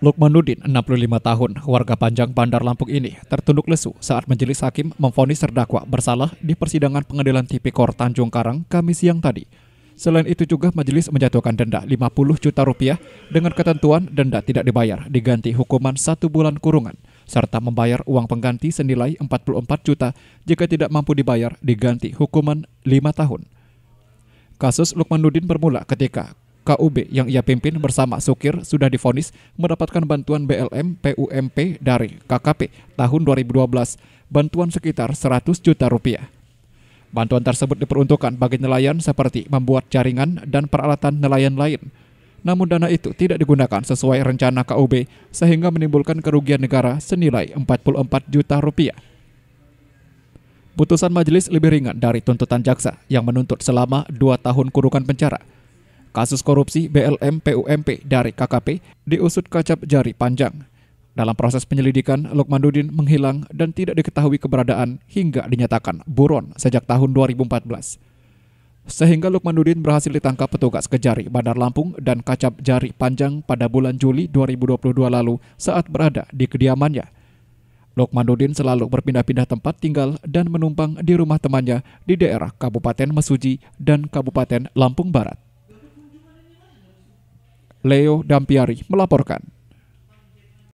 Lukmanuddin, 65 tahun, warga Panjang Bandar Lampung ini tertunduk lesu saat majelis hakim memfonis terdakwa bersalah di persidangan pengadilan tipikor Tanjung Karang Kamis siang tadi. Selain itu juga majelis menjatuhkan denda 50 juta rupiah dengan ketentuan denda tidak dibayar diganti hukuman satu bulan kurungan serta membayar uang pengganti senilai 44 juta jika tidak mampu dibayar diganti hukuman 5 tahun. Kasus Lukmanuddin bermula ketika KUB yang ia pimpin bersama Sukir sudah difonis mendapatkan bantuan BLM PUMP dari KKP tahun 2012, bantuan sekitar 100 juta rupiah. Bantuan tersebut diperuntukkan bagi nelayan seperti membuat jaringan dan peralatan nelayan lain. Namun dana itu tidak digunakan sesuai rencana KUB sehingga menimbulkan kerugian negara senilai 44 juta rupiah. Putusan majelis lebih ringan dari tuntutan jaksa yang menuntut selama dua tahun kurungan penjara – Kasus korupsi BLM PUMP dari KKP diusut kacap jari panjang. Dalam proses penyelidikan, Lukman Dudin menghilang dan tidak diketahui keberadaan hingga dinyatakan buron sejak tahun 2014. Sehingga Lukman Dudin berhasil ditangkap petugas kejari Bandar Lampung dan kacap jari panjang pada bulan Juli 2022 lalu saat berada di kediamannya. Lukman Dudin selalu berpindah-pindah tempat tinggal dan menumpang di rumah temannya di daerah Kabupaten Mesuji dan Kabupaten Lampung Barat. Leo Dampiari melaporkan.